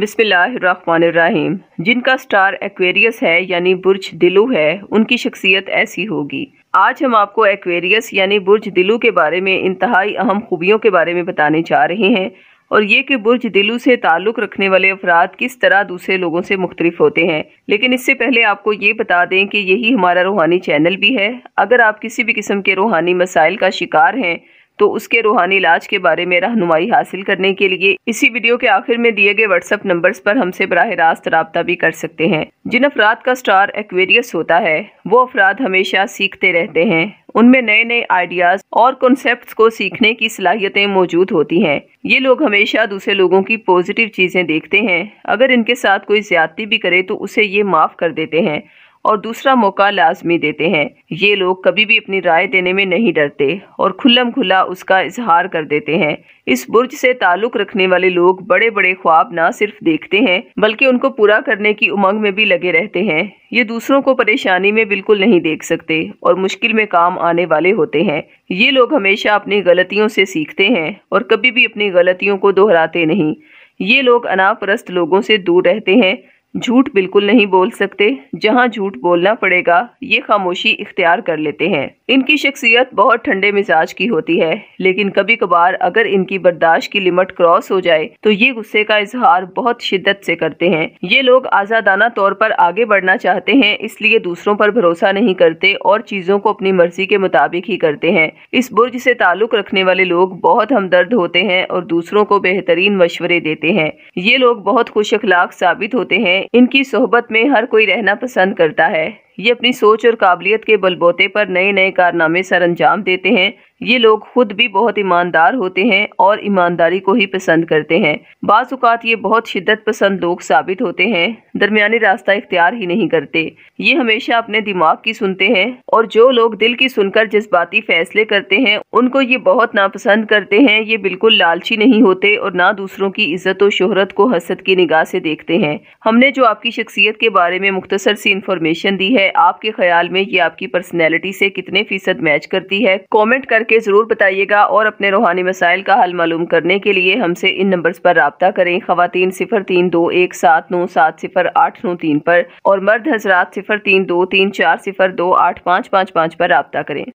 बिस्मिल्लाहिर्रहमानिर्रहीम जिनका star Aquarius है यानी बुर्ज दिलू है उनकी शख्सियत ऐसी होगी आज हम आपको एक्वेरियस यानी बुर्ज दिलू के बारे में इंतहाई अहम खूबियों के बारे में बताने जा रहे हैं और ये कि बुर्ज दिलू से ताल्लुक़ रखने वाले अफराद किस तरह दूसरे लोगों से मुख्तलिफ होते हैं लेकिन इससे पहले आपको ये बता दें कि यही हमारा रूहानी चैनल भी है अगर आप किसी भी किस्म के रूहानी मसाइल का शिकार हैं तो उसके रूहानी इलाज के बारे में रहनुमाई हासिल करने के लिए इसी वीडियो के आखिर में दिए गए व्हाट्सएप नंबर्स पर हमसे बरह रास्त रहा भी कर सकते हैं जिन अफराद का स्टार एक्वेरियस होता है वो अफराद हमेशा सीखते रहते हैं उनमें नए नए आइडियाज और कॉन्सेप्ट को सीखने की सलाहियतें मौजूद होती हैं ये लोग हमेशा दूसरे लोगों की पॉजिटिव चीज़ें देखते हैं अगर इनके साथ कोई ज्यादती भी करे तो उसे ये माफ़ कर देते हैं और दूसरा मौका लाजमी देते हैं ये लोग कभी भी अपनी राय देने में नहीं डरते और खुल्लम खुला उसका इजहार कर देते हैं इस बुर्ज से ताल्लुक रखने वाले लोग बड़े बड़े ख्वाब ना सिर्फ देखते हैं बल्कि उनको पूरा करने की उमंग में भी लगे रहते हैं ये दूसरों को परेशानी में बिल्कुल नहीं देख सकते और मुश्किल में काम आने वाले होते हैं ये लोग हमेशा अपनी गलतियों से सीखते हैं और कभी भी अपनी गलतियों को दोहराते नहीं ये लोग अनापरस्त लोगों से दूर रहते हैं झूठ बिल्कुल नहीं बोल सकते जहां झूठ बोलना पड़ेगा ये खामोशी इख्तियार कर लेते हैं इनकी शख्सियत बहुत ठंडे मिजाज की होती है लेकिन कभी कभार अगर इनकी बर्दाश्त की लिमट क्रॉस हो जाए तो ये गुस्से का इजहार बहुत शिद्दत से करते हैं ये लोग आज़ादाना तौर पर आगे बढ़ना चाहते हैं इसलिए दूसरों पर भरोसा नहीं करते और चीज़ों को अपनी मर्जी के मुताबिक ही करते हैं इस बुर्ज से ताल्लुक रखने वाले लोग बहुत हमदर्द होते हैं और दूसरों को बेहतरीन मशवरे देते हैं ये लोग बहुत खुश अखलाक साबित होते हैं इनकी सोहबत में हर कोई रहना पसंद करता है ये अपनी सोच और काबिलियत के बलबोते पर नए नए कारनामे सर अंजाम देते हैं ये लोग खुद भी बहुत ईमानदार होते हैं और ईमानदारी को ही पसंद करते हैं बाज़ात ये बहुत शिद्दत पसंद लोग साबित होते हैं दरमियानी रास्ता इख्तियार ही नहीं करते ये हमेशा अपने दिमाग की सुनते हैं और जो लोग दिल की सुनकर जज्बाती फैसले करते हैं उनको ये बहुत नापसंद करते हैं ये बिल्कुल लालची नहीं होते और ना दूसरों की इज्जत और शोहरत को हसद की निगाह से देखते हैं हमने जो आपकी शख्सियत के बारे में मुख्तसर सी इंफॉर्मेशन दी है है आपके ख्याल में ये आपकी पर्सनैलिटी से कितने फीसद मैच करती है कॉमेंट करके ज़रूर बताइएगा और अपने रूहानी मसाइल का हल मालूम करने के लिए हमसे इन नंबर पर रबा करें खातन सिफर तीन दो एक सात नौ सात सिफर आठ नौ तीन पर और मर्द हजरात सिफर तीन दो तीन चार सिफर दो आठ पाँच पाँच पाँच पर रबा करें